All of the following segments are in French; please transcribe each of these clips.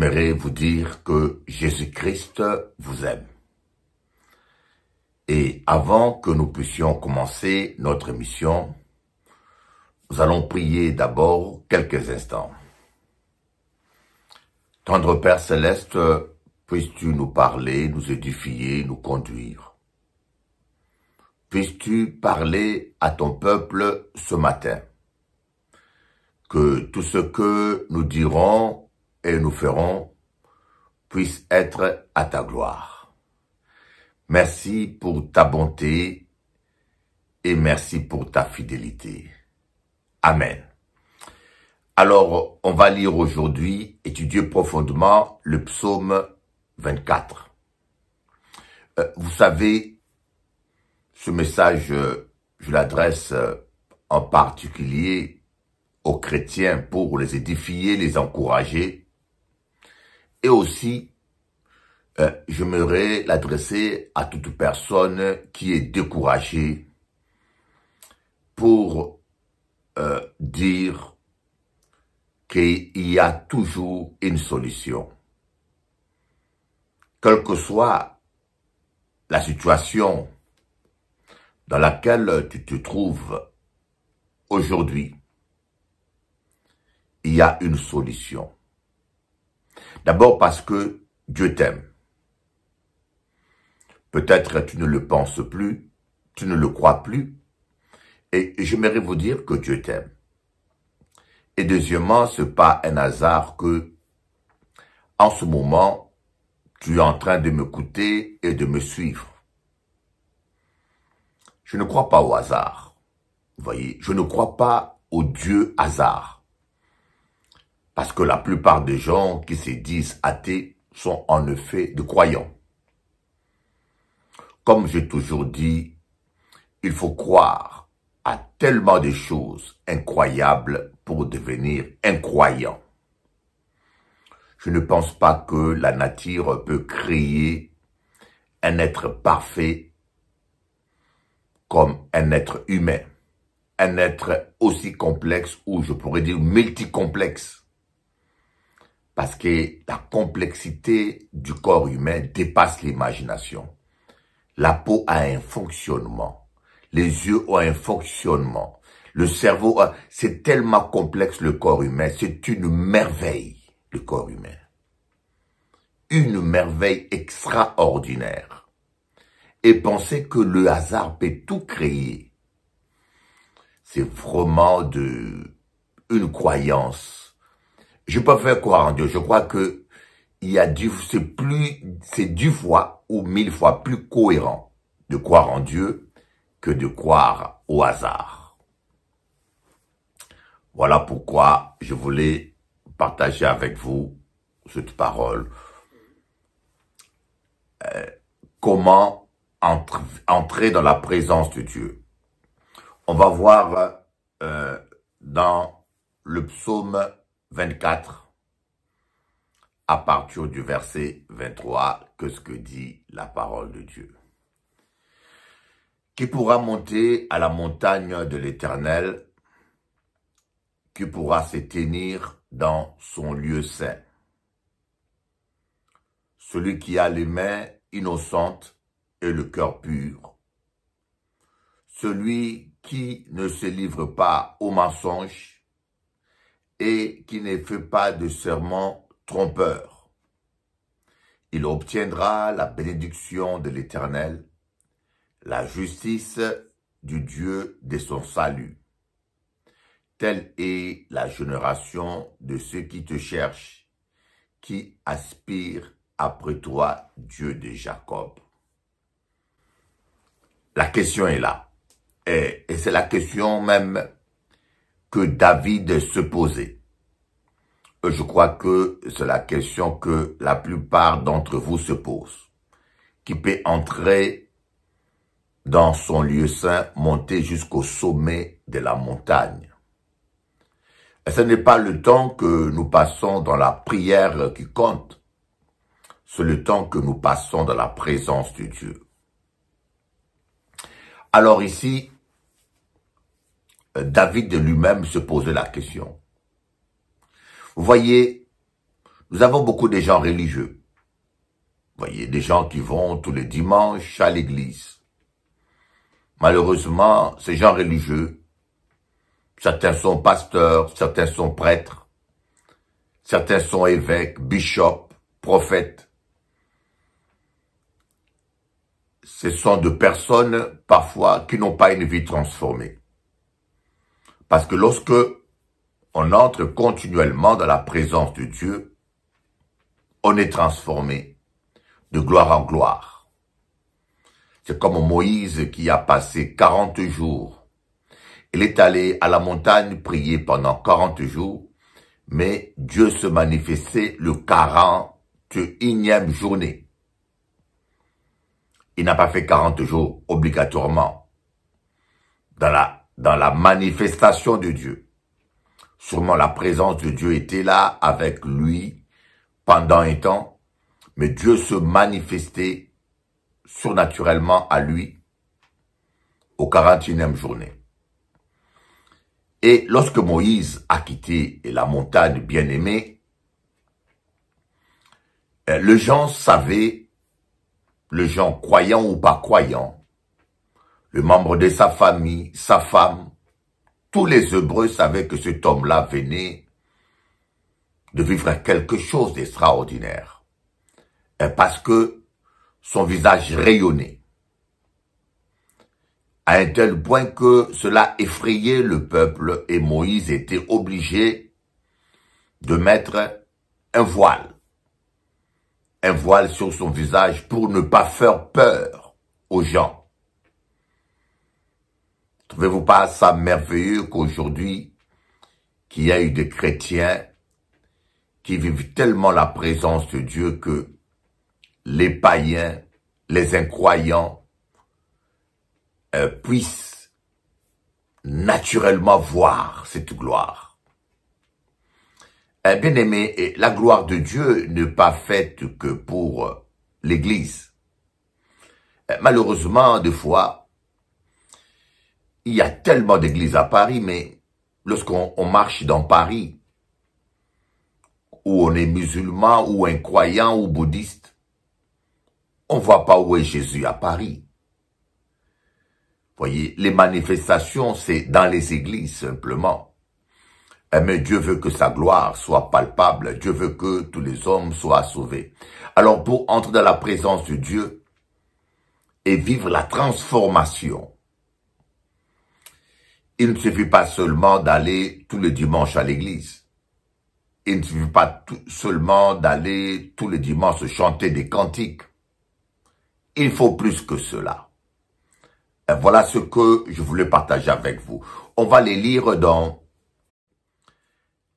j'aimerais vous dire que Jésus-Christ vous aime. Et avant que nous puissions commencer notre mission, nous allons prier d'abord quelques instants. Tendre Père Céleste, puisses-tu nous parler, nous édifier, nous conduire. Puisses-tu parler à ton peuple ce matin. Que tout ce que nous dirons et nous ferons puisse être à ta gloire. Merci pour ta bonté et merci pour ta fidélité. Amen. Alors, on va lire aujourd'hui, étudier profondément le psaume 24. Euh, vous savez, ce message, euh, je l'adresse euh, en particulier aux chrétiens pour les édifier, les encourager, et aussi, euh, j'aimerais l'adresser à toute personne qui est découragée pour euh, dire qu'il y a toujours une solution. Quelle que soit la situation dans laquelle tu te trouves aujourd'hui, il y a une solution. D'abord parce que Dieu t'aime. Peut-être tu ne le penses plus, tu ne le crois plus, et j'aimerais vous dire que Dieu t'aime. Et deuxièmement, ce n'est pas un hasard que, en ce moment, tu es en train de m'écouter et de me suivre. Je ne crois pas au hasard. Vous voyez, je ne crois pas au Dieu hasard. Parce que la plupart des gens qui se disent athées sont en effet de croyants. Comme j'ai toujours dit, il faut croire à tellement de choses incroyables pour devenir incroyant. Je ne pense pas que la nature peut créer un être parfait comme un être humain, un être aussi complexe ou je pourrais dire multicomplexe parce que la complexité du corps humain dépasse l'imagination. La peau a un fonctionnement, les yeux ont un fonctionnement, le cerveau a... C'est tellement complexe le corps humain, c'est une merveille le corps humain. Une merveille extraordinaire et penser que le hasard peut tout créer, c'est vraiment de une croyance je peux faire croire en Dieu. Je crois que il y a c'est plus, c'est dix fois ou mille fois plus cohérent de croire en Dieu que de croire au hasard. Voilà pourquoi je voulais partager avec vous cette parole. Euh, comment entrer dans la présence de Dieu On va voir euh, dans le psaume 24 à partir du verset 23 que ce que dit la parole de Dieu. Qui pourra monter à la montagne de l'Éternel Qui pourra s'éteindre dans son lieu saint Celui qui a les mains innocentes et le cœur pur. Celui qui ne se livre pas au mensonge et qui ne fait pas de serment trompeur. Il obtiendra la bénédiction de l'Éternel, la justice du Dieu de son salut. Telle est la génération de ceux qui te cherchent, qui aspirent après toi, Dieu de Jacob. La question est là. Et, et c'est la question même que David se posait. Euh, je crois que c'est la question que la plupart d'entre vous se posent. Qui peut entrer dans son lieu saint, monter jusqu'au sommet de la montagne Et Ce n'est pas le temps que nous passons dans la prière qui compte, c'est le temps que nous passons dans la présence de Dieu. Alors ici, euh, David lui-même se pose la question. Vous voyez, nous avons beaucoup de gens religieux. Vous voyez, des gens qui vont tous les dimanches à l'église. Malheureusement, ces gens religieux, certains sont pasteurs, certains sont prêtres, certains sont évêques, bishops, prophètes. Ce sont de personnes parfois qui n'ont pas une vie transformée. Parce que lorsque on entre continuellement dans la présence de Dieu, on est transformé de gloire en gloire. C'est comme Moïse qui a passé 40 jours. Il est allé à la montagne prier pendant 40 jours, mais Dieu se manifestait le 41e journée. Il n'a pas fait 40 jours obligatoirement dans la dans la manifestation de Dieu. Sûrement la présence de Dieu était là avec lui pendant un temps, mais Dieu se manifestait surnaturellement à lui au 41e journée. Et lorsque Moïse a quitté la montagne bien-aimée, euh, le gens savait, le gens croyant ou pas croyant, le membre de sa famille, sa femme, tous les Hébreux savaient que cet homme-là venait de vivre quelque chose d'extraordinaire. Et parce que son visage rayonnait, à un tel point que cela effrayait le peuple et Moïse était obligé de mettre un voile, un voile sur son visage pour ne pas faire peur aux gens. Trouvez-vous pas ça merveilleux qu'aujourd'hui, qu'il y ait eu des chrétiens qui vivent tellement la présence de Dieu que les païens, les incroyants, euh, puissent naturellement voir cette gloire. Eh bien aimé, la gloire de Dieu n'est pas faite que pour euh, l'Église. Eh, malheureusement, des fois, il y a tellement d'églises à Paris, mais lorsqu'on marche dans Paris, où on est musulman, ou un croyant, ou bouddhiste, on voit pas où est Jésus à Paris. Voyez, les manifestations, c'est dans les églises simplement. Eh, mais Dieu veut que sa gloire soit palpable. Dieu veut que tous les hommes soient sauvés. Alors pour entrer dans la présence de Dieu et vivre la transformation, il ne suffit pas seulement d'aller tous les dimanches à l'église. Il ne suffit pas seulement d'aller tous les dimanches chanter des cantiques. Il faut plus que cela. voilà ce que je voulais partager avec vous. On va les lire dans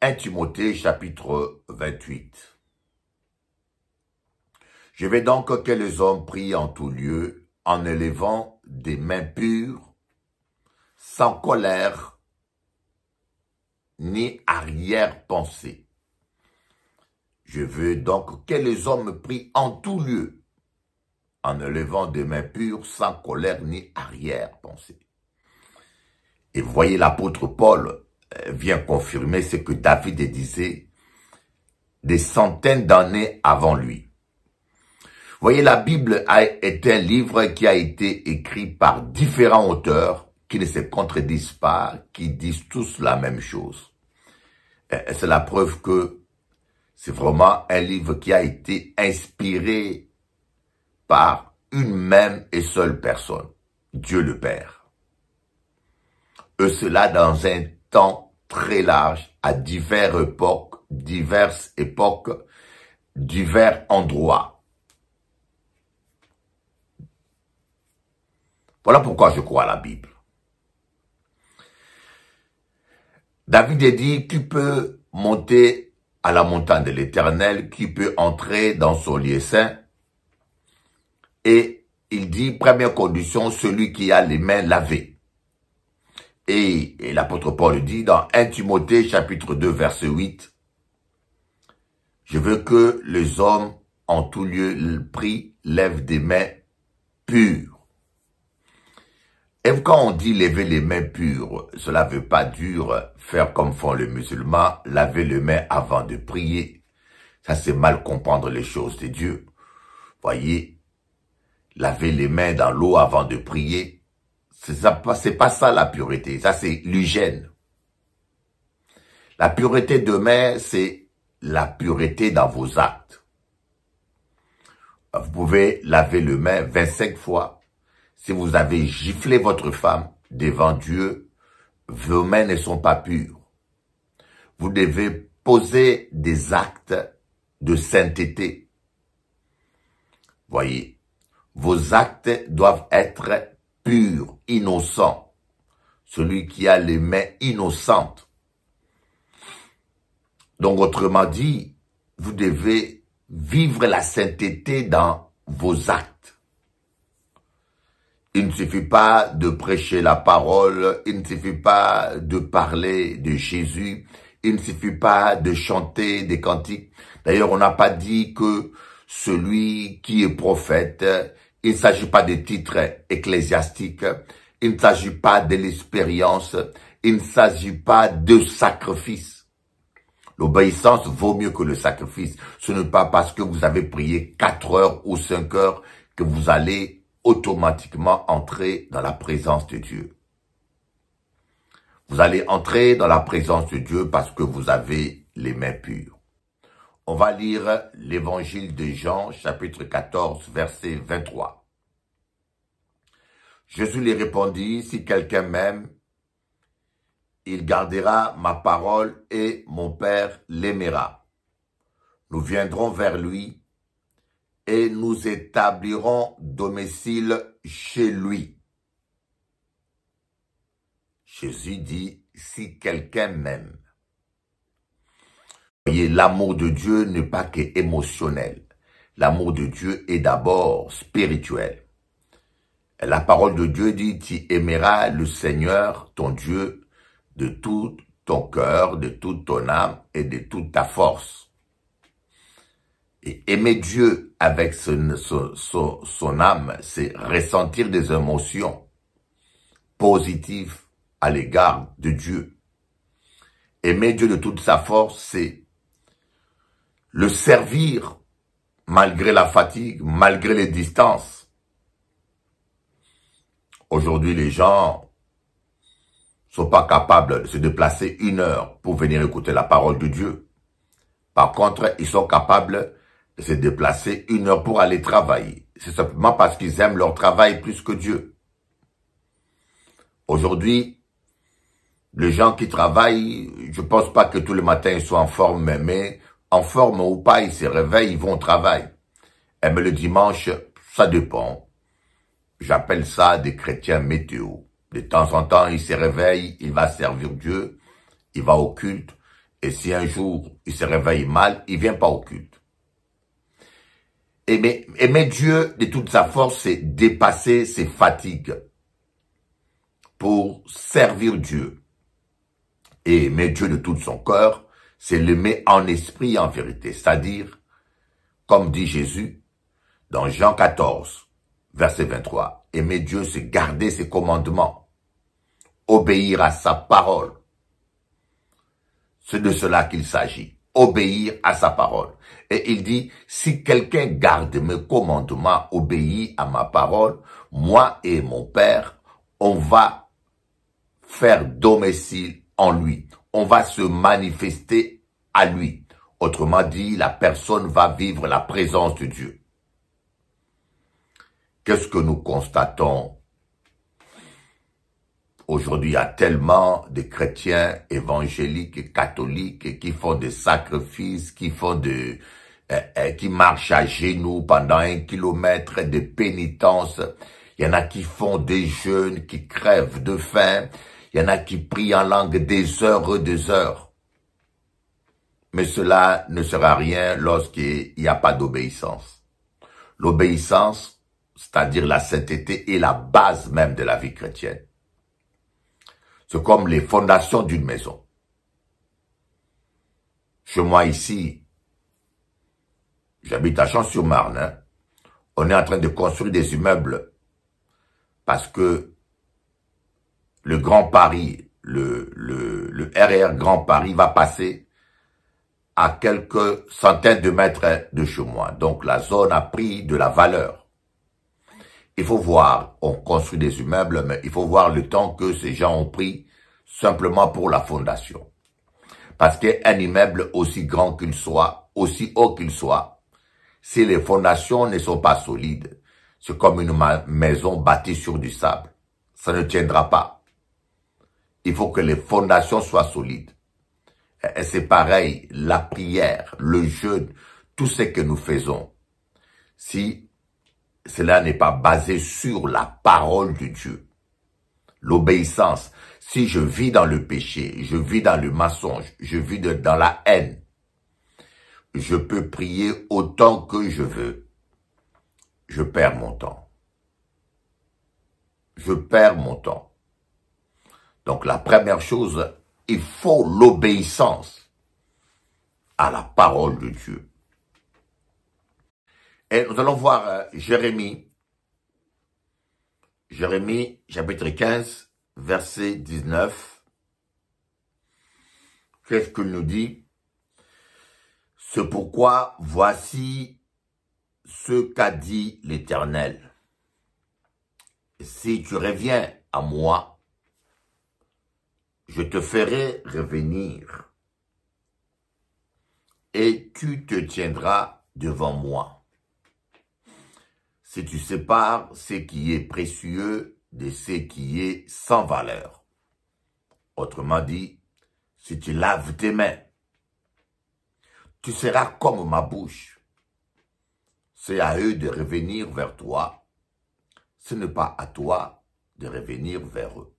1 Timothée chapitre 28. Je vais donc que les hommes prient en tout lieu, en élevant des mains pures sans colère ni arrière-pensée. Je veux donc que les hommes prient en tout lieu, en élevant des mains pures, sans colère ni arrière-pensée. Et voyez, l'apôtre Paul euh, vient confirmer ce que David disait des centaines d'années avant lui. Voyez, la Bible est un livre qui a été écrit par différents auteurs qui ne se contredisent pas, qui disent tous la même chose. C'est la preuve que c'est vraiment un livre qui a été inspiré par une même et seule personne, Dieu le Père. Et cela dans un temps très large, à diverses époques, diverses époques, divers endroits. Voilà pourquoi je crois à la Bible. David dit, qui peut monter à la montagne de l'éternel, qui peut entrer dans son lieu saint? Et il dit, première condition, celui qui a les mains lavées. Et, l'apôtre Paul dit dans 1 Timothée chapitre 2 verset 8, je veux que les hommes en tout lieu pris lèvent des mains pures. Et quand on dit lever les mains pures, cela veut pas dire faire comme font les musulmans, laver les mains avant de prier. Ça, c'est mal comprendre les choses de Dieu. Voyez, laver les mains dans l'eau avant de prier, c'est pas, pas ça la pureté, ça c'est l'hygiène. La pureté de main, c'est la pureté dans vos actes. Vous pouvez laver les mains 25 fois, si vous avez giflé votre femme devant Dieu, vos mains ne sont pas pures. Vous devez poser des actes de sainteté. Voyez, vos actes doivent être purs, innocents. Celui qui a les mains innocentes. Donc, autrement dit, vous devez vivre la sainteté dans vos actes. Il ne suffit pas de prêcher la parole, il ne suffit pas de parler de Jésus, il ne suffit pas de chanter des cantiques. D'ailleurs, on n'a pas dit que celui qui est prophète, il ne s'agit pas de titres ecclésiastiques, il ne s'agit pas de l'expérience, il ne s'agit pas de sacrifice. L'obéissance vaut mieux que le sacrifice. Ce n'est pas parce que vous avez prié 4 heures ou 5 heures que vous allez automatiquement entrer dans la présence de Dieu. Vous allez entrer dans la présence de Dieu parce que vous avez les mains pures. On va lire l'évangile de Jean, chapitre 14, verset 23. Jésus lui répondit, si quelqu'un m'aime, il gardera ma parole et mon Père l'aimera. Nous viendrons vers lui et nous établirons domicile chez lui. Jésus dit, si quelqu'un m'aime. Voyez, l'amour de Dieu n'est pas qu'émotionnel. L'amour de Dieu est d'abord spirituel. la parole de Dieu dit, tu aimeras le Seigneur, ton Dieu, de tout ton cœur, de toute ton âme et de toute ta force aimer Dieu avec son, son, âme, c'est ressentir des émotions positives à l'égard de Dieu. Aimer Dieu de toute sa force, c'est le servir malgré la fatigue, malgré les distances. Aujourd'hui, les gens sont pas capables de se déplacer une heure pour venir écouter la parole de Dieu. Par contre, ils sont capables se déplacer une heure pour aller travailler. C'est simplement parce qu'ils aiment leur travail plus que Dieu. Aujourd'hui, les gens qui travaillent, je pense pas que tous les matins ils soient en forme, mais en forme ou pas, ils se réveillent, ils vont au travail. Et mais le dimanche, ça dépend. J'appelle ça des chrétiens météo. De temps en temps, ils se réveillent, ils vont servir Dieu, il va au culte, et si un jour ils se réveillent mal, il vient pas au culte aimer, eh eh Dieu de toute sa force, c'est dépasser ses fatigues pour servir Dieu. Et aimer Dieu de tout son cœur, c'est l'aimer en esprit et en vérité. C'est-à-dire, comme dit Jésus dans Jean 14, verset 23, aimer Dieu, c'est garder ses commandements, obéir à sa parole. C'est de cela qu'il s'agit, obéir à sa parole. Et il dit, si quelqu'un garde mes commandements, obéit à ma parole, moi et mon Père, on va faire domicile en lui. On va se manifester à lui. Autrement dit, la personne va vivre la présence de Dieu. Qu'est-ce que nous constatons Aujourd'hui, il y a tellement de chrétiens évangéliques, et catholiques qui font des sacrifices, qui font des... Eh, eh, qui marchent à genoux pendant un kilomètre de pénitence. Il y en a qui font des jeûnes, qui crèvent de faim. Il y en a qui prient en langue des heures des heures. Mais cela ne sera rien lorsqu'il n'y a pas d'obéissance. L'obéissance, c'est-à-dire la sainteté, est la base même de la vie chrétienne. C'est comme les fondations d'une maison. Chez moi ici, J'habite à Champs-sur-Marne. Hein. On est en train de construire des immeubles parce que le Grand Paris, le, le, le RR Grand Paris va passer à quelques centaines de mètres de chez moi. Donc la zone a pris de la valeur. Il faut voir, on construit des immeubles, mais il faut voir le temps que ces gens ont pris simplement pour la fondation. Parce qu'un immeuble, aussi grand qu'il soit, aussi haut qu'il soit, si les fondations ne sont pas solides. C'est comme une maison bâtie sur du sable. Ça ne tiendra pas. Il faut que les fondations soient solides. Et c'est pareil, la prière, le jeûne, tout ce que nous faisons. Si cela n'est pas basé sur la parole de Dieu, l'obéissance, si je vis dans le péché, je vis dans le mensonge, je vis dans la haine, je peux prier autant que je veux. Je perds mon temps. Je perds mon temps. Donc la première chose, il faut l'obéissance à la parole de Dieu. Et nous allons voir euh, Jérémie, Jérémie chapitre 15, verset 19. Qu'est-ce qu'il nous dit c'est pourquoi voici ce qu'a dit l'Éternel. Si tu reviens à moi, je te ferai revenir et tu te tiendras devant moi. Si tu sépares ce qui est précieux de ce qui est sans valeur, autrement dit, si tu laves tes mains tu seras comme ma bouche. C'est à eux de revenir vers toi, ce n'est pas à toi de revenir vers eux.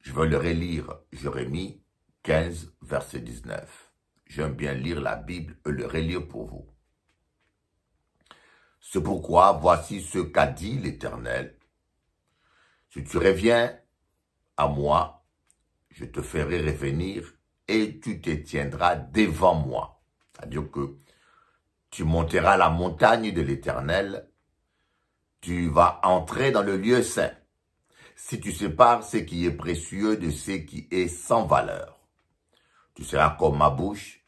Je veux le relire, Jérémie 15, verset 19. J'aime bien lire la Bible et le relire pour vous. C'est pourquoi voici ce qu'a dit l'Éternel. Si tu reviens à moi, je te ferai revenir et tu te tiendras devant moi. C'est-à-dire que tu monteras la montagne de l'Éternel, tu vas entrer dans le lieu saint, si tu sépares ce qui est précieux de ce qui est sans valeur. Tu seras comme ma bouche,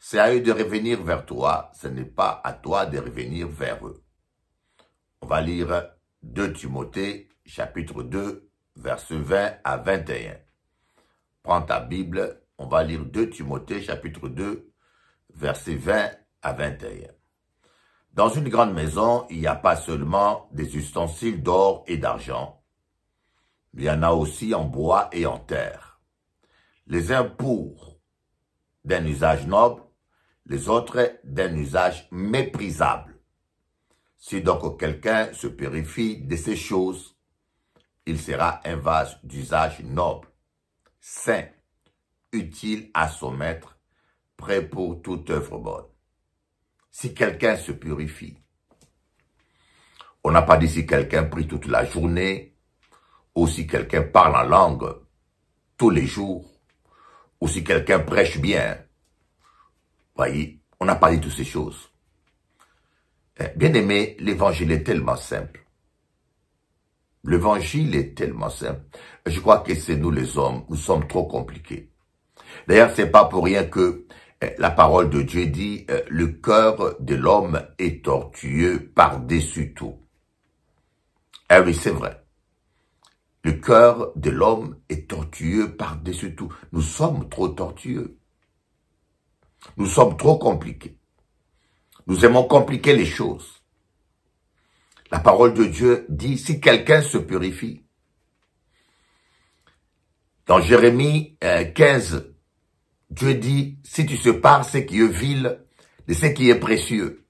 c'est à eux de revenir vers toi, ce n'est pas à toi de revenir vers eux. On va lire 2 Timothée, chapitre 2, verset 20 à 21. Prends ta Bible, on va lire 2 Timothée chapitre 2, versets 20 à 21. Dans une grande maison, il n'y a pas seulement des ustensiles d'or et d'argent, il y en a aussi en bois et en terre. Les uns pour d'un usage noble, les autres d'un usage méprisable. Si donc quelqu'un se purifie de ces choses, il sera un vase d'usage noble, saint, utile à son maître, prêt pour toute œuvre bonne. Si quelqu'un se purifie, on n'a pas dit si quelqu'un prie toute la journée, ou si quelqu'un parle en langue tous les jours, ou si quelqu'un prêche bien. Voyez, on n'a pas dit toutes ces choses. Eh, bien aimé, l'évangile est tellement simple. L'évangile est tellement simple. Je crois que c'est nous les hommes, nous sommes trop compliqués. D'ailleurs, c'est pas pour rien que euh, la parole de Dieu dit euh, le cœur de l'homme est tortueux par-dessus tout. Ah oui, c'est vrai. Le cœur de l'homme est tortueux par-dessus tout. Nous sommes trop tortueux. Nous sommes trop compliqués. Nous aimons compliquer les choses. La parole de Dieu dit si quelqu'un se purifie. Dans Jérémie 15, euh, Dieu dit, si tu sépares ce qui est vil de ce qui est précieux,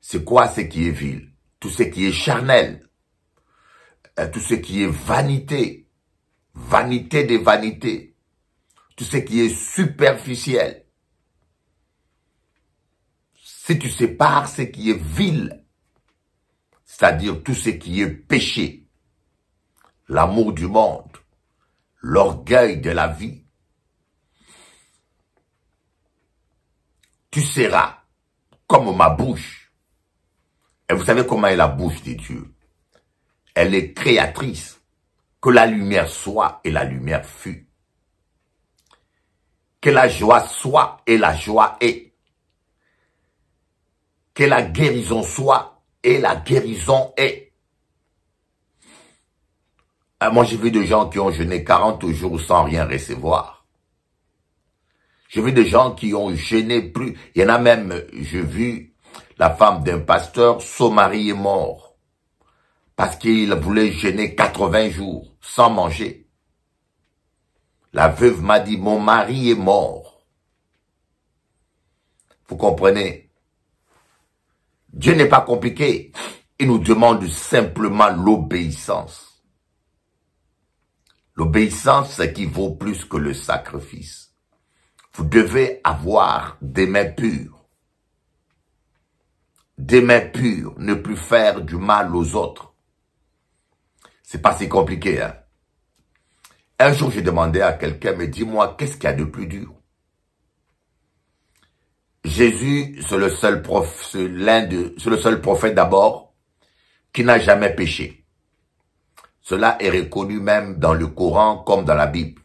c'est quoi ce qui est vil Tout ce qui est charnel, euh, tout ce qui est vanité, vanité des vanités, tout ce qui est superficiel. Si tu sépares ce qui est vil, c'est-à-dire tout ce qui est péché, l'amour du monde, l'orgueil de la vie, tu seras comme ma bouche. Et vous savez comment est la bouche de Dieu. Elle est créatrice. Que la lumière soit et la lumière fut. Que la joie soit et la joie est. Que la guérison soit et la guérison est. Ah, moi, j'ai vu des gens qui ont jeûné 40 jours sans rien recevoir. J'ai vu des gens qui ont gêné plus. Il y en a même, j'ai vu la femme d'un pasteur, son mari est mort. Parce qu'il voulait gêner 80 jours sans manger. La veuve m'a dit, mon mari est mort. Vous comprenez Dieu n'est pas compliqué. Il nous demande simplement l'obéissance. L'obéissance qui vaut plus que le sacrifice. Vous devez avoir des mains pures. Des mains pures, ne plus faire du mal aux autres. C'est pas si compliqué, hein. Un jour, j'ai demandé à quelqu'un, mais dis-moi, qu'est-ce qu'il y a de plus dur Jésus, c'est le seul prof, l'un de, c'est le seul prophète d'abord qui n'a jamais péché. Cela est reconnu même dans le Coran comme dans la Bible.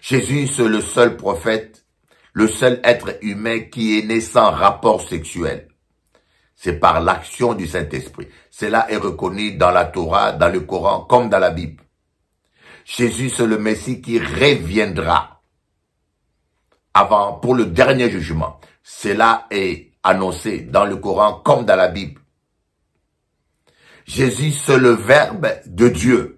Jésus, c'est le seul prophète, le seul être humain qui est né sans rapport sexuel. C'est par l'action du Saint-Esprit. Cela est reconnu dans la Torah, dans le Coran, comme dans la Bible. Jésus, c'est le Messie qui reviendra avant, pour le dernier jugement. Cela est annoncé dans le Coran comme dans la Bible. Jésus, c'est le Verbe de Dieu.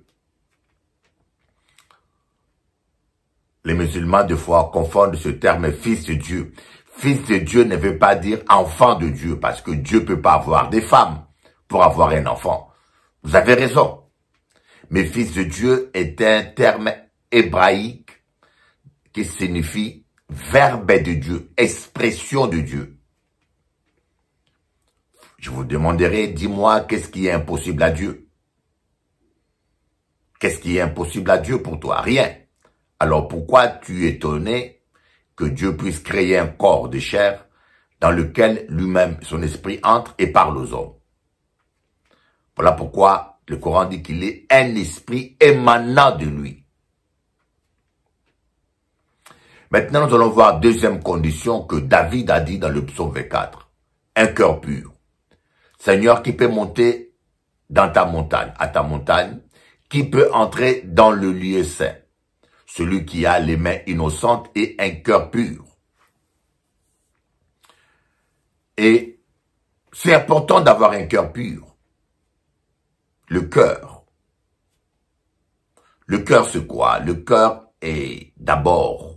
Les musulmans, de fois, confondent ce terme fils de Dieu. Fils de Dieu ne veut pas dire enfant de Dieu, parce que Dieu peut pas avoir des femmes pour avoir un enfant. Vous avez raison. Mais fils de Dieu est un terme hébraïque qui signifie verbe de Dieu, expression de Dieu. Je vous demanderai, dis-moi, qu'est-ce qui est impossible à Dieu Qu'est-ce qui est impossible à Dieu pour toi Rien. Alors pourquoi tu es étonné que Dieu puisse créer un corps de chair dans lequel lui-même, son esprit entre et parle aux hommes Voilà pourquoi le Coran dit qu'il est un esprit émanant de lui. Maintenant, nous allons voir deuxième condition que David a dit dans le psaume 24. Un cœur pur. Seigneur, qui peut monter dans ta montagne, à ta montagne, qui peut entrer dans le lieu saint celui qui a les mains innocentes et un cœur pur. Et c'est important d'avoir un cœur pur. Le cœur. Le cœur, c'est quoi Le cœur est d'abord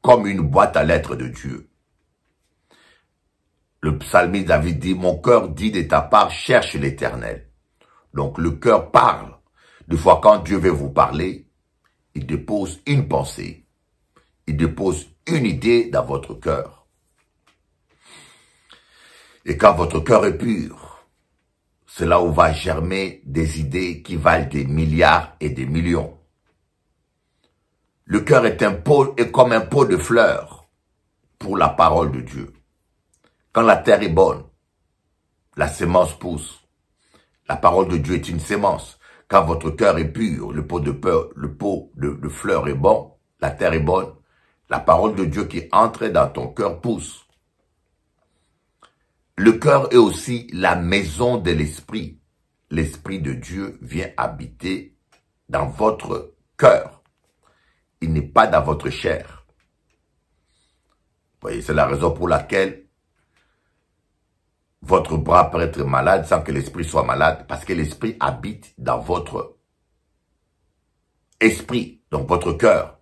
comme une boîte à lettres de Dieu. Le psalmiste David dit, mon cœur dit de ta part, cherche l'éternel. Donc le cœur parle. Des fois, quand Dieu veut vous parler, il dépose une pensée, il dépose une idée dans votre cœur. Et quand votre cœur est pur, c'est là où va germer des idées qui valent des milliards et des millions. Le cœur est, un pot, est comme un pot de fleurs pour la parole de Dieu. Quand la terre est bonne, la semence pousse. La parole de Dieu est une semence. Quand votre cœur est pur, le pot de peur, le pot de, de fleurs est bon, la terre est bonne. La parole de Dieu qui entre dans ton cœur pousse. Le cœur est aussi la maison de l'esprit. L'esprit de Dieu vient habiter dans votre cœur. Il n'est pas dans votre chair. Vous voyez, c'est la raison pour laquelle votre bras peut être malade sans que l'esprit soit malade, parce que l'esprit habite dans votre esprit, donc votre cœur.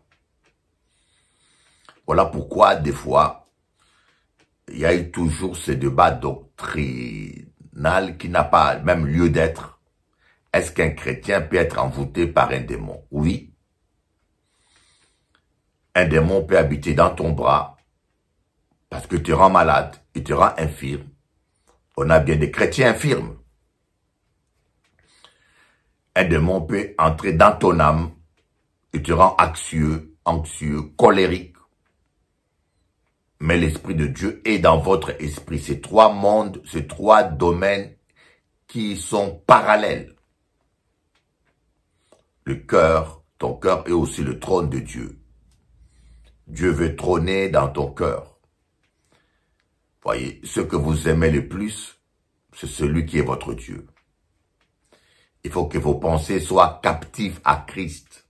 Voilà pourquoi, des fois, il y a eu toujours ce débat doctrinal qui n'a pas même lieu d'être. Est-ce qu'un chrétien peut être envoûté par un démon Oui. Un démon peut habiter dans ton bras parce que tu rends malade, il te rend infirme, on a bien des chrétiens infirmes. Un démon peut entrer dans ton âme et te rend anxieux, anxieux, colérique. Mais l'Esprit de Dieu est dans votre esprit. Ces trois mondes, ces trois domaines qui sont parallèles. Le cœur, ton cœur est aussi le trône de Dieu. Dieu veut trôner dans ton cœur. Voyez, ce que vous aimez le plus, c'est celui qui est votre Dieu. Il faut que vos pensées soient captives à Christ.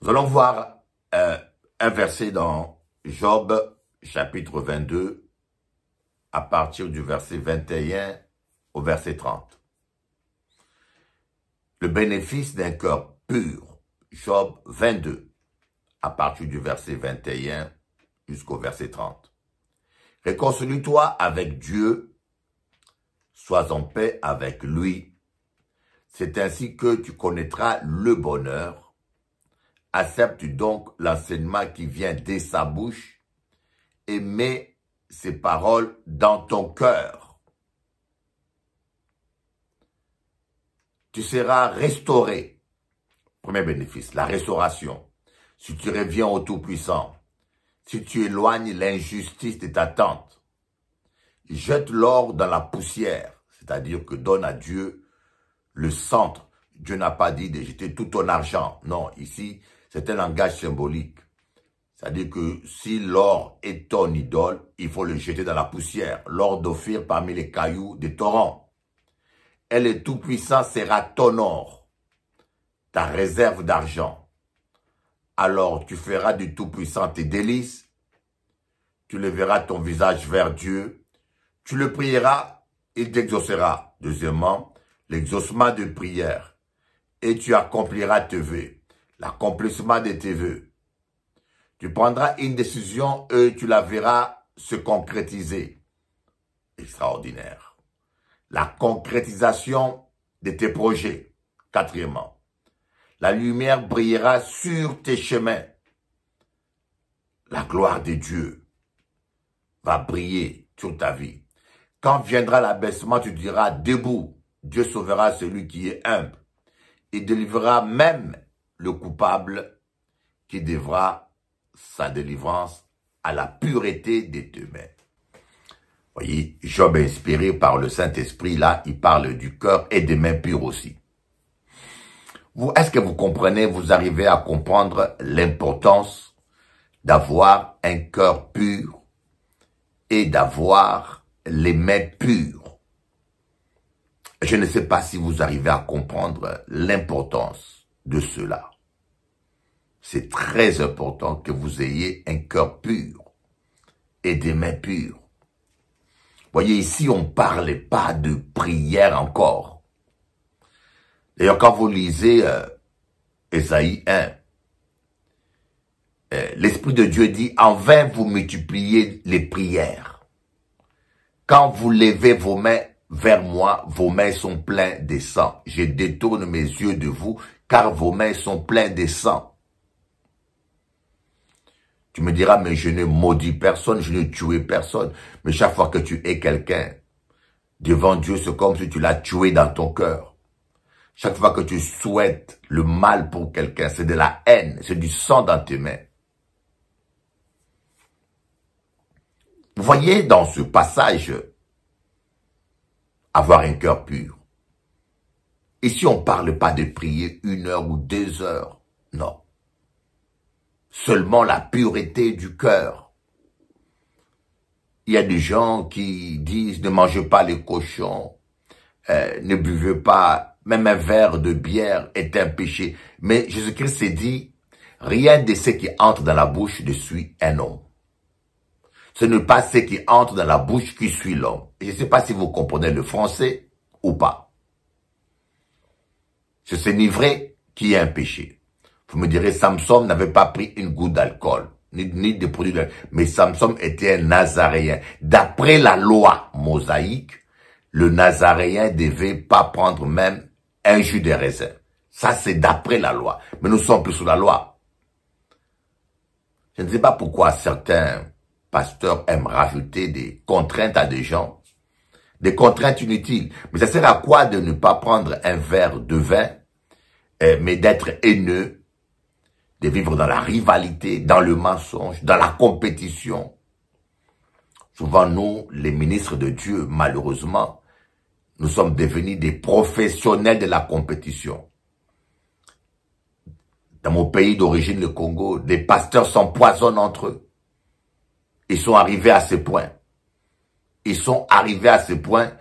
Nous allons voir euh, un verset dans Job chapitre 22 à partir du verset 21 au verset 30. Le bénéfice d'un cœur pur, Job 22 à partir du verset 21 jusqu'au verset 30. Réconcilie-toi avec Dieu, sois en paix avec lui. C'est ainsi que tu connaîtras le bonheur. Accepte donc l'enseignement qui vient de sa bouche et mets ses paroles dans ton cœur. Tu seras restauré. Premier bénéfice, la restauration. Si tu reviens au Tout-Puissant, si tu éloignes l'injustice de ta tente. Jette l'or dans la poussière, c'est-à-dire que donne à Dieu le centre. Dieu n'a pas dit de jeter tout ton argent. Non, ici, c'est un langage symbolique. C'est-à-dire que si l'or est ton idole, il faut le jeter dans la poussière, l'or d'offrir parmi les cailloux des torrents. elle est Tout-Puissant sera ton or, ta réserve d'argent alors tu feras du Tout-Puissant tes délices, tu leveras ton visage vers Dieu, tu le prieras, il t'exaucera. Deuxièmement, l'exaucement de prière, et tu accompliras tes vœux, l'accomplissement de tes vœux. Tu prendras une décision et tu la verras se concrétiser. Extraordinaire. La concrétisation de tes projets. Quatrièmement, la lumière brillera sur tes chemins. La gloire de Dieu va briller sur ta vie. Quand viendra l'abaissement, tu diras debout. Dieu sauvera celui qui est humble et délivrera même le coupable qui devra sa délivrance à la pureté des tes mains. Voyez, Job inspiré par le Saint-Esprit, là, il parle du cœur et des mains pures aussi est-ce que vous comprenez, vous arrivez à comprendre l'importance d'avoir un cœur pur et d'avoir les mains pures? Je ne sais pas si vous arrivez à comprendre l'importance de cela. C'est très important que vous ayez un cœur pur et des mains pures. Voyez, ici, on ne parle pas de prière encore. D'ailleurs, quand vous lisez euh, Esaïe 1, euh, l'Esprit de Dieu dit, en vain vous multipliez les prières. Quand vous levez vos mains vers moi, vos mains sont pleines de sang. Je détourne mes yeux de vous, car vos mains sont pleines de sang. Tu me diras, mais je ne maudis personne, je ne tué personne. Mais chaque fois que tu es quelqu'un, devant Dieu, c'est comme si tu l'as tué dans ton cœur. Chaque fois que tu souhaites le mal pour quelqu'un, c'est de la haine, c'est du sang dans tes mains. Vous voyez dans ce passage, avoir un cœur pur. Et si on ne parle pas de prier une heure ou deux heures, non. Seulement la pureté du cœur. Il y a des gens qui disent ne mangez pas les cochons, euh, ne buvez pas même un verre de bière est un péché. Mais Jésus-Christ s'est dit, rien de ce qui entre dans la bouche ne suit un homme. Ce n'est pas ce qui entre dans la bouche qui suit l'homme. Je ne sais pas si vous comprenez le français ou pas. C'est vrai qui est un péché. Vous me direz, Samson n'avait pas pris une goutte d'alcool, ni, de produits Mais Samson était un Nazaréen. D'après la loi mosaïque, le Nazaréen devait pas prendre même un jus de raisin. Ça, c'est d'après la loi. Mais nous sommes plus sous la loi. Je ne sais pas pourquoi certains pasteurs aiment rajouter des contraintes à des gens. Des contraintes inutiles. Mais ça sert à quoi de ne pas prendre un verre de vin, euh, mais d'être haineux, de vivre dans la rivalité, dans le mensonge, dans la compétition. Souvent, nous, les ministres de Dieu, malheureusement, nous sommes devenus des professionnels de la compétition. Dans mon pays d'origine, le Congo, des pasteurs s'empoisonnent entre eux. Ils sont arrivés à ce point. Ils sont arrivés à ce point.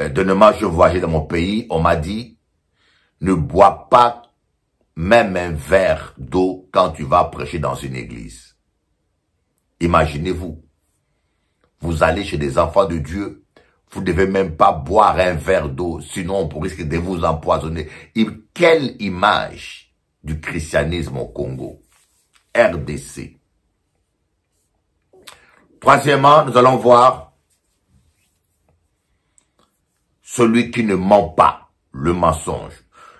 Euh, de demain, je voyageais dans mon pays, on m'a dit, ne bois pas même un verre d'eau quand tu vas prêcher dans une église. Imaginez-vous, vous allez chez des enfants de Dieu, vous ne devez même pas boire un verre d'eau, sinon on risque de vous empoisonner. quelle image du christianisme au Congo RDC. Troisièmement, nous allons voir celui qui ne ment pas, le mensonge.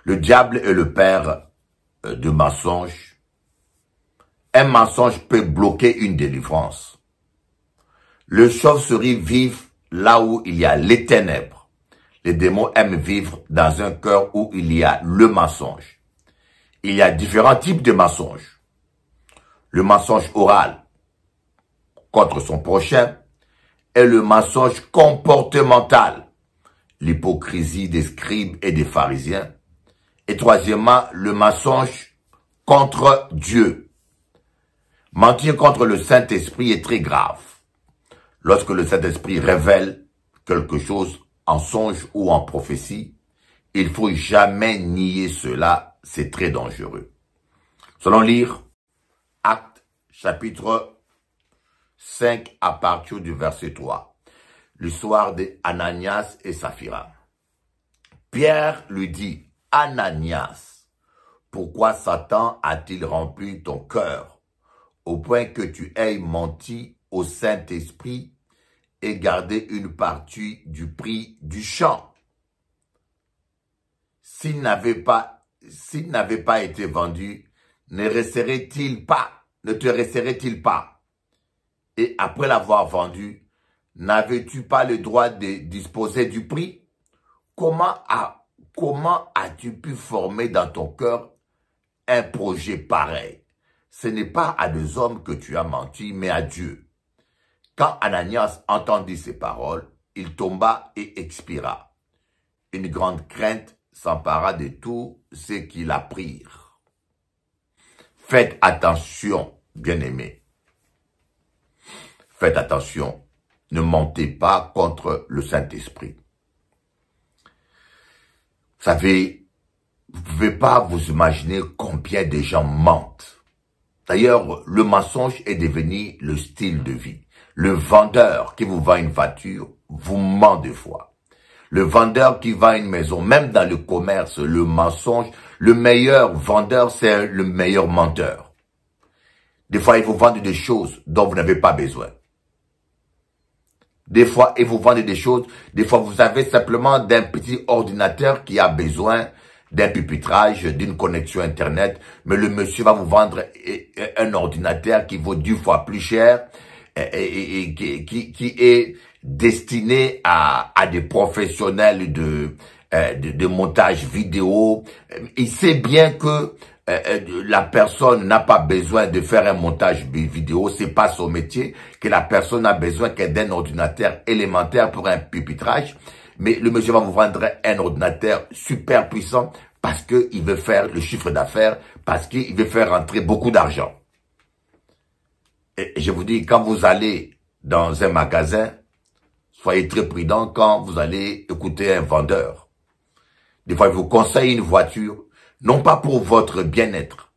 Le diable est le père euh, de mensonge. Un mensonge peut bloquer une délivrance. Le chauve-souris vive là où il y a les ténèbres, les démons aiment vivre dans un cœur où il y a le mensonge. Il y a différents types de mensonges. Le mensonge oral contre son prochain et le mensonge comportemental, l'hypocrisie des scribes et des pharisiens. Et troisièmement, le mensonge contre Dieu. Mentir contre le Saint-Esprit est très grave. Lorsque le Saint-Esprit révèle quelque chose en songe ou en prophétie, il faut jamais nier cela, c'est très dangereux. Selon lire Acte chapitre 5 à partir du verset 3, l'histoire de Ananias et Saphira. Pierre lui dit, Ananias, pourquoi Satan a-t-il rempli ton cœur au point que tu aies menti au Saint-Esprit et garder une partie du prix du champ. S'il n'avait pas, pas été vendu, ne resterait-il pas, ne te resterait-il pas? Et après l'avoir vendu, n'avais-tu pas le droit de disposer du prix? Comment comment as-tu pu former dans ton cœur un projet pareil? Ce n'est pas à des hommes que tu as menti, mais à Dieu. Quand Ananias entendit ces paroles, il tomba et expira. Une grande crainte s'empara de tout ce qui l'apprirent. Faites attention, bien-aimés. Faites attention, ne mentez pas contre le Saint-Esprit. Vous savez, vous pouvez pas vous imaginer combien de gens mentent. D'ailleurs, le mensonge est devenu le style de vie. Le vendeur qui vous vend une voiture vous ment des fois. Le vendeur qui vend une maison, même dans le commerce, le mensonge, le meilleur vendeur, c'est le meilleur menteur. Des fois, il vous vend des choses dont vous n'avez pas besoin. Des fois, il vous vend des choses. Des fois, vous avez simplement d'un petit ordinateur qui a besoin d'un pupitrage, d'une connexion Internet. Mais le monsieur va vous vendre un ordinateur qui vaut dix fois plus cher et, qui, qui, est destiné à, à des professionnels de, euh, de, de, montage vidéo. Euh, il sait bien que euh, la personne n'a pas besoin de faire un montage vidéo, c'est pas son métier, que la personne a besoin qu'elle d'un ordinateur élémentaire pour un pupitrage, mais le monsieur va vous vendre un ordinateur super puissant parce qu'il veut faire le chiffre d'affaires, parce qu'il veut faire rentrer beaucoup d'argent. Et je vous dis, quand vous allez dans un magasin, soyez très prudent quand vous allez écouter un vendeur. Des fois, il vous conseille une voiture, non pas pour votre bien-être,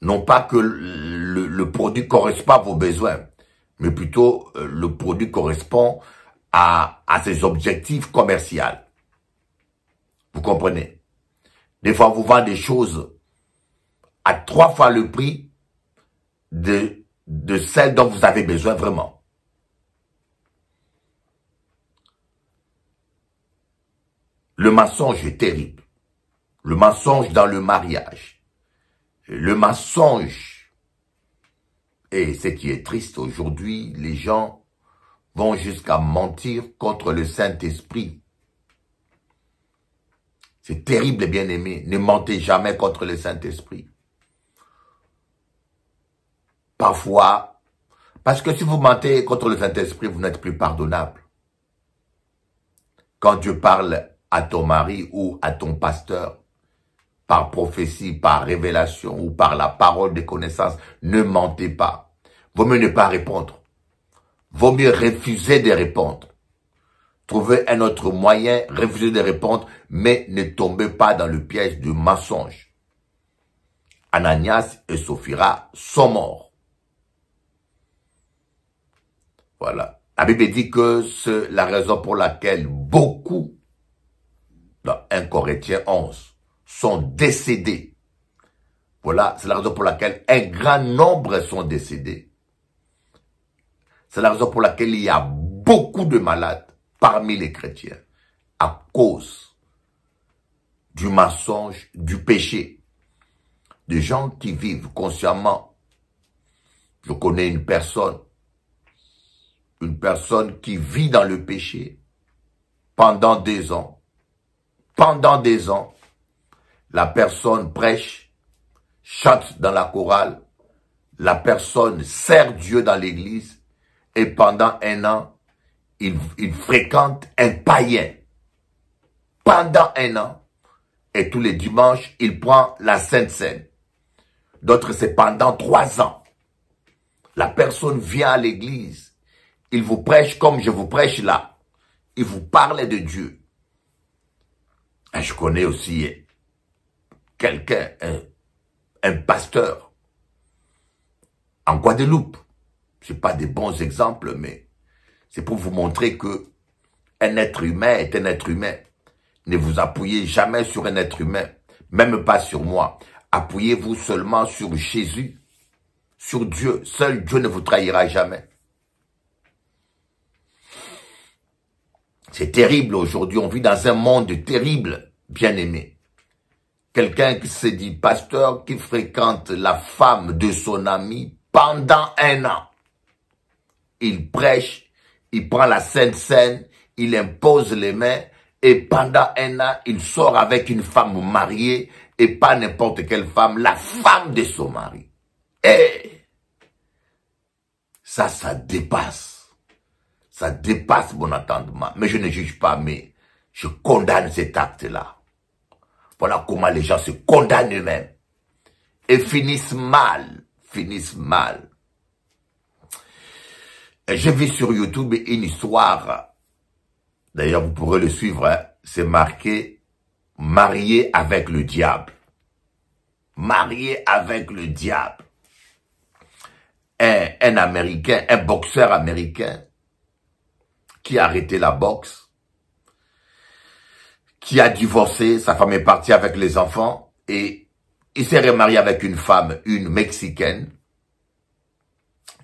non pas que le, produit produit correspond à vos besoins, mais plutôt euh, le produit correspond à, ses objectifs commerciaux. Vous comprenez Des fois, vous vend des choses à trois fois le prix de de celle dont vous avez besoin vraiment. Le mensonge est terrible. Le mensonge dans le mariage. Le mensonge. Et ce qui est triste aujourd'hui, les gens vont jusqu'à mentir contre le Saint-Esprit. C'est terrible, bien-aimé. Ne mentez jamais contre le Saint-Esprit. Parfois, parce que si vous mentez contre le Saint-Esprit, vous n'êtes plus pardonnable. Quand Dieu parle à ton mari ou à ton pasteur, par prophétie, par révélation ou par la parole des connaissances, ne mentez pas. Vaut mieux ne pas répondre. Vaut mieux refuser de répondre. Trouvez un autre moyen, refusez de répondre, mais ne tombez pas dans le piège du mensonge. Ananias et Sophira sont morts. Voilà. La Bible dit que c'est la raison pour laquelle beaucoup, dans 1 Corinthiens 11, sont décédés. Voilà, c'est la raison pour laquelle un grand nombre sont décédés. C'est la raison pour laquelle il y a beaucoup de malades parmi les chrétiens à cause du mensonge, du péché. Des gens qui vivent consciemment. Je connais une personne une personne qui vit dans le péché pendant des ans, pendant des ans, la personne prêche, chante dans la chorale, la personne sert Dieu dans l'église et pendant un an, il, fréquente un païen. Pendant un an, et tous les dimanches, il prend la Sainte Seine. D'autres, c'est pendant trois ans. La personne vient à l'église, il vous prêche comme je vous prêche là. Il vous parle de Dieu. je connais aussi quelqu'un, un, pasteur, en Guadeloupe. Ce pas des bons exemples, mais c'est pour vous montrer que un être humain est un être humain. Ne vous appuyez jamais sur un être humain, même pas sur moi. Appuyez-vous seulement sur Jésus, sur Dieu. Seul Dieu ne vous trahira jamais. C'est terrible aujourd'hui, on vit dans un monde terrible, bien-aimé. Quelqu'un qui se dit pasteur, qui fréquente la femme de son ami pendant un an. Il prêche, il prend la sainte scène, il impose les mains, et pendant un an, il sort avec une femme mariée, et pas n'importe quelle femme, la femme de son mari. Et eh! ça, ça dépasse. Ça dépasse mon entendement. Mais je ne juge pas, mais je condamne cet acte-là. Voilà comment les gens se condamnent eux-mêmes et finissent mal, finissent mal. J'ai vu sur YouTube une histoire, d'ailleurs vous pourrez le suivre, hein. c'est marqué « Marié avec le diable ». Marié avec le diable. un Américain, un boxeur américain, qui a arrêté la boxe, qui a divorcé, sa femme est partie avec les enfants et il s'est remarié avec une femme, une Mexicaine.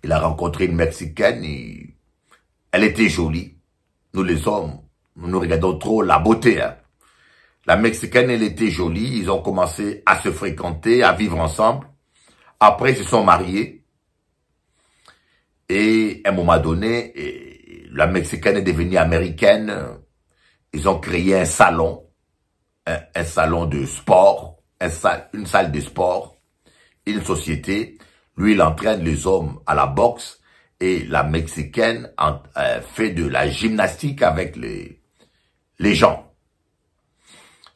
Il a rencontré une Mexicaine et elle était jolie. Nous les hommes, nous, nous regardons trop la beauté. Hein. La Mexicaine, elle était jolie. Ils ont commencé à se fréquenter, à vivre ensemble. Après, ils se sont mariés. Et à un moment donné, la Mexicaine est devenue américaine. Ils ont créé un salon, un, salon de sport, une salle de sport, une société. Lui, il entraîne les hommes à la boxe et la Mexicaine euh, fait de la gymnastique avec les, les gens.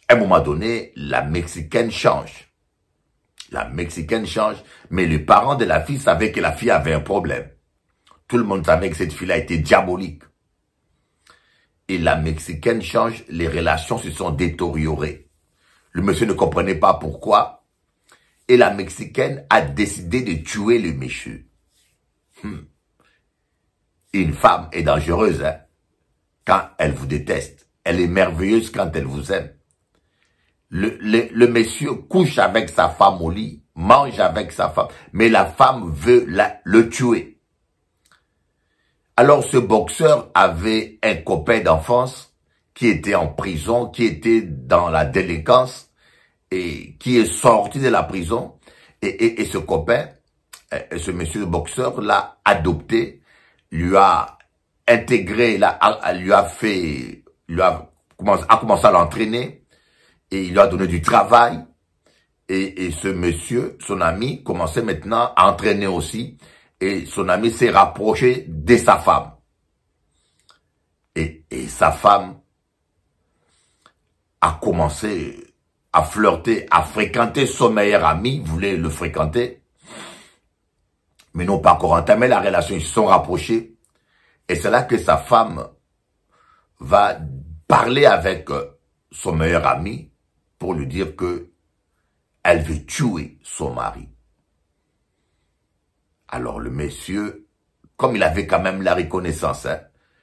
À un moment donné, la Mexicaine change. La Mexicaine change, mais les parents de la fille savaient que la fille avait un problème. Tout le monde savait que cette fille-là était diabolique. Et la Mexicaine change, les relations se sont détériorées. Le monsieur ne comprenait pas pourquoi. Et la Mexicaine a décidé de tuer le monsieur. Hmm. Une femme est dangereuse hein. quand elle vous déteste. Elle est merveilleuse quand elle vous aime. Le, le, le, monsieur couche avec sa femme au lit, mange avec sa femme, mais la femme veut le tuer. Alors ce boxeur avait un copain d'enfance qui était en prison, qui était dans la délinquance et qui est sorti de la prison. Et, ce copain, euh, ce monsieur boxeur l'a adopté, lui a intégré, lui a fait, lui a, commencé à l'entraîner et il lui a donné du travail. et, ce monsieur, son ami, commençait maintenant à entraîner aussi et son ami s'est rapproché de sa femme. Et, sa femme a commencé à flirter, à fréquenter son meilleur ami, voulait le fréquenter, mais non pas encore entamé la relation, ils se sont rapprochés. Et c'est là que sa femme va parler avec euh, son meilleur ami pour lui dire que elle veut tuer son mari. Alors le monsieur, comme il avait quand même la reconnaissance, hein,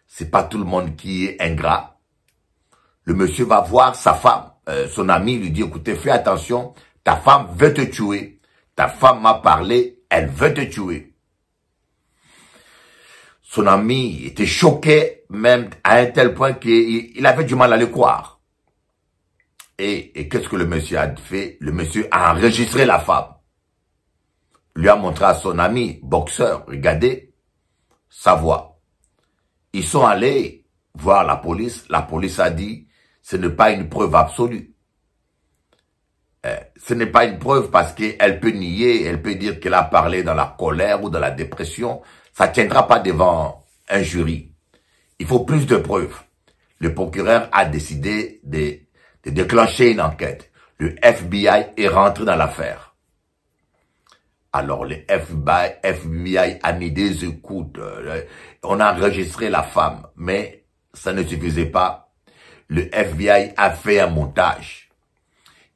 c'est pas tout le monde qui est ingrat, le monsieur va voir sa femme, euh, son ami lui dit, écoutez, fais attention, ta femme veut te tuer. Ta femme m'a parlé, elle veut te tuer. Son ami était choqué, même à un tel point qu'il avait du mal à le croire. et qu'est-ce que le monsieur a fait Le monsieur a enregistré la femme lui a montré à son ami, boxeur, regardez, sa voix. Ils sont allés voir la police. La police a dit, ce n'est pas une preuve absolue. Euh, ce n'est pas une preuve parce qu'elle peut nier, elle peut dire qu'elle a parlé dans la colère ou dans la dépression. Ça tiendra pas devant un jury. Il faut plus de preuves. Le procureur a décidé de déclencher une enquête. Le FBI est rentré dans l'affaire. Alors le FBI, FBI a mis des écoutes. Euh, on a enregistré la femme, mais ça ne suffisait pas. Le FBI a fait un montage.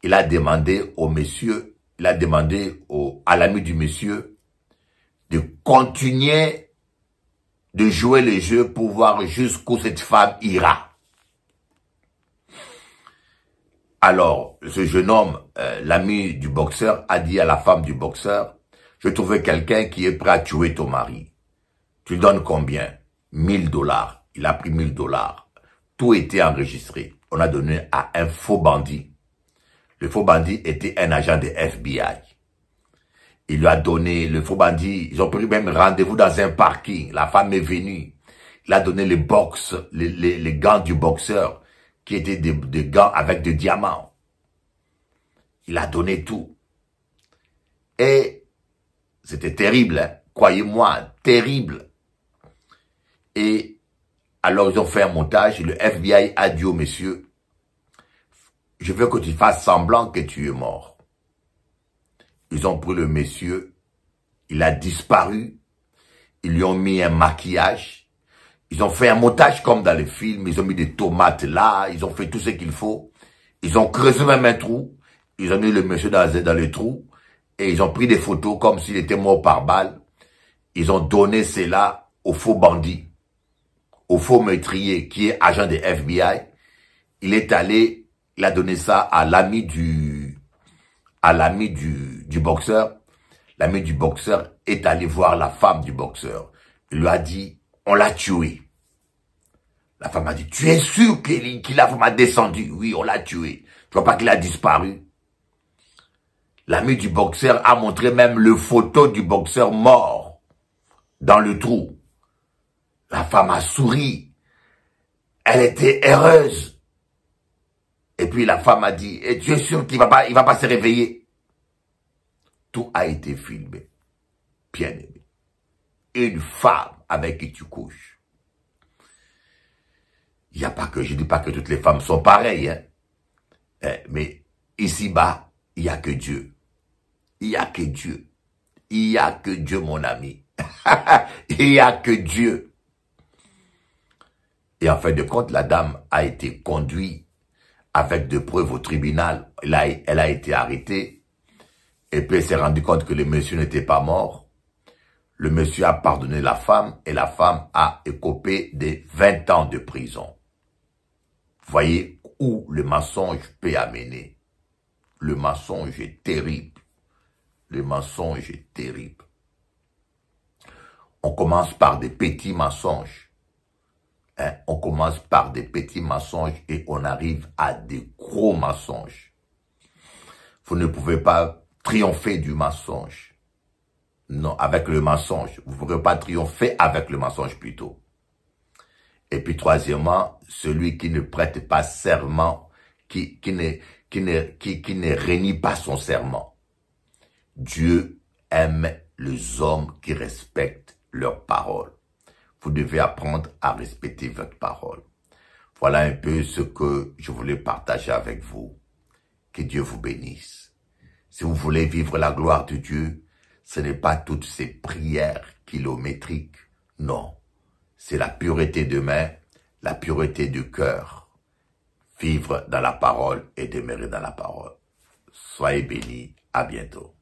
Il a demandé au monsieur, il a demandé au, à l'ami du monsieur de continuer de jouer le jeu pour voir jusqu'où cette femme ira. Alors, ce jeune homme, euh, l'ami du boxeur, a dit à la femme du boxeur, je trouvais quelqu'un qui est prêt à tuer ton mari. Tu donnes combien 1000 dollars. Il a pris 1000 dollars. Tout était enregistré. On a donné à un faux bandit. Le faux bandit était un agent de FBI. Il lui a donné, le faux bandit, ils ont pris même rendez-vous dans un parking. La femme est venue. Il a donné les box, les, les, les gants du boxeur, qui étaient des, des gants avec des diamants. Il a donné tout. Et c'était terrible, hein. croyez-moi, terrible. Et alors ils ont fait un montage et le FBI a dit au monsieur, je veux que tu fasses semblant que tu es mort. Ils ont pris le monsieur, il a disparu, ils lui ont mis un maquillage, ils ont fait un montage comme dans les films, ils ont mis des tomates là, ils ont fait tout ce qu'il faut, ils ont creusé même un trou, ils ont mis le monsieur dans le trou, et ils ont pris des photos comme s'il était mort par balle. Ils ont donné cela au faux bandit, au faux meurtrier qui est agent des FBI. Il est allé, il a donné ça à l'ami du, à l'ami du, boxeur. L'ami du boxeur est allé voir la femme du boxeur. Il lui a dit, on l'a tué. La femme a dit, tu es sûr qu'il a descendu Oui, on l'a tué. Tu vois pas qu'il a disparu L'ami du boxeur a montré même le photo du boxeur mort dans le trou. La femme a souri. Elle était heureuse. Et puis la femme a dit, et tu es sûr qu'il va pas, il va pas se réveiller. Tout a été filmé. Bien aimé. Une femme avec qui tu couches. Il n'y a pas que, je dis pas que toutes les femmes sont pareilles, hein. eh, Mais ici-bas, il n'y a que Dieu. Il n'y a que Dieu. Il n'y a que Dieu, mon ami. Il n'y a que Dieu. Et en fin de compte, la dame a été conduite avec des preuves au tribunal. Elle a, elle a été arrêtée. Et puis elle s'est rendue compte que le monsieur n'était pas mort. Le monsieur a pardonné la femme et la femme a écopé des 20 ans de prison. Voyez où le mensonge peut amener. Le mensonge est terrible. Le mensonge est terrible. On commence par des petits mensonges. Hein. On commence par des petits mensonges et on arrive à des gros mensonges. Vous ne pouvez pas triompher du mensonge. Non, avec le mensonge. Vous ne pouvez pas triompher avec le mensonge plutôt. Et puis troisièmement, celui qui ne prête pas serment, qui, qui, ne, qui, ne, qui, qui ne renie pas son serment. Dieu aime les hommes qui respectent leur parole. Vous devez apprendre à respecter votre parole. Voilà un peu ce que je voulais partager avec vous. Que Dieu vous bénisse. Si vous voulez vivre la gloire de Dieu, ce n'est pas toutes ces prières kilométriques, non. C'est la pureté de main, la pureté du cœur. Vivre dans la parole et demeurer dans la parole. Soyez bénis. À bientôt.